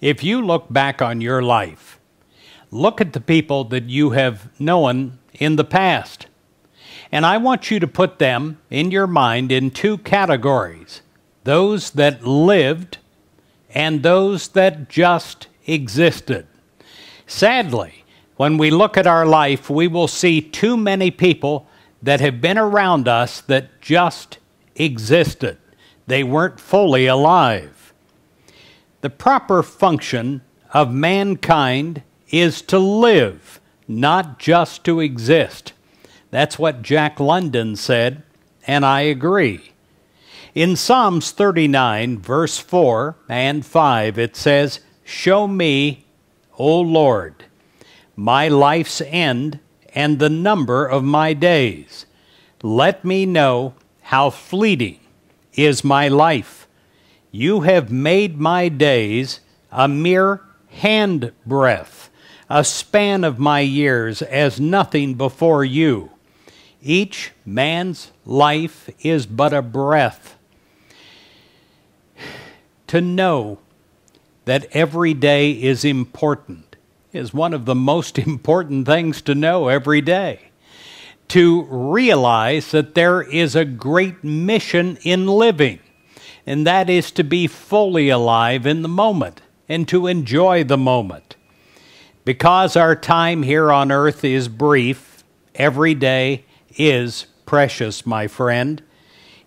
If you look back on your life, look at the people that you have known in the past. And I want you to put them in your mind in two categories those that lived and those that just existed. Sadly, when we look at our life, we will see too many people that have been around us that just existed. They weren't fully alive. The proper function of mankind is to live, not just to exist. That's what Jack London said, and I agree. In Psalms 39, verse 4 and 5, it says, Show me, O Lord, my life's end and the number of my days. Let me know how fleeting is my life. You have made my days a mere handbreadth, a span of my years as nothing before you. Each man's life is but a breath. To know that every day is important is one of the most important things to know every day. To realize that there is a great mission in living and that is to be fully alive in the moment and to enjoy the moment. Because our time here on earth is brief, every day is precious, my friend.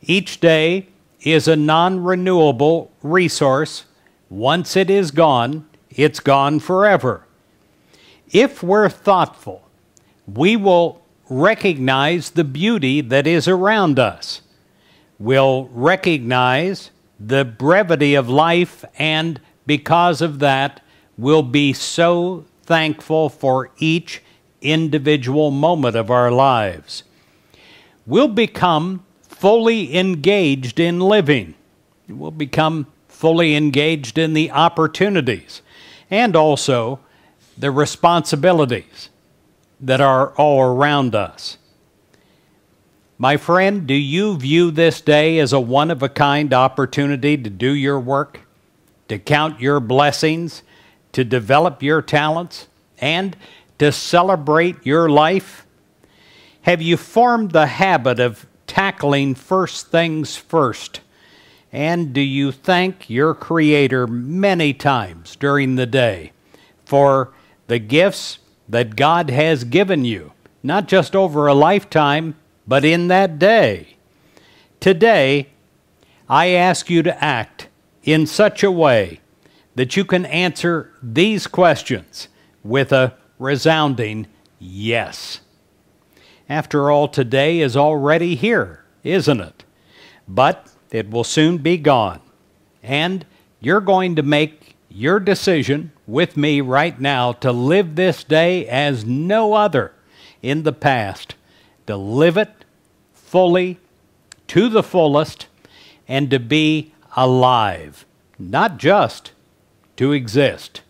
Each day is a non renewable resource. Once it is gone, it's gone forever. If we're thoughtful, we will recognize the beauty that is around us will recognize the brevity of life and because of that will be so thankful for each individual moment of our lives. We'll become fully engaged in living. We'll become fully engaged in the opportunities and also the responsibilities that are all around us. My friend, do you view this day as a one of a kind opportunity to do your work, to count your blessings, to develop your talents, and to celebrate your life? Have you formed the habit of tackling first things first? And do you thank your Creator many times during the day for the gifts that God has given you, not just over a lifetime, but in that day. Today, I ask you to act in such a way that you can answer these questions with a resounding yes. After all, today is already here, isn't it? But it will soon be gone. And you're going to make your decision with me right now to live this day as no other in the past to live it fully, to the fullest, and to be alive, not just to exist.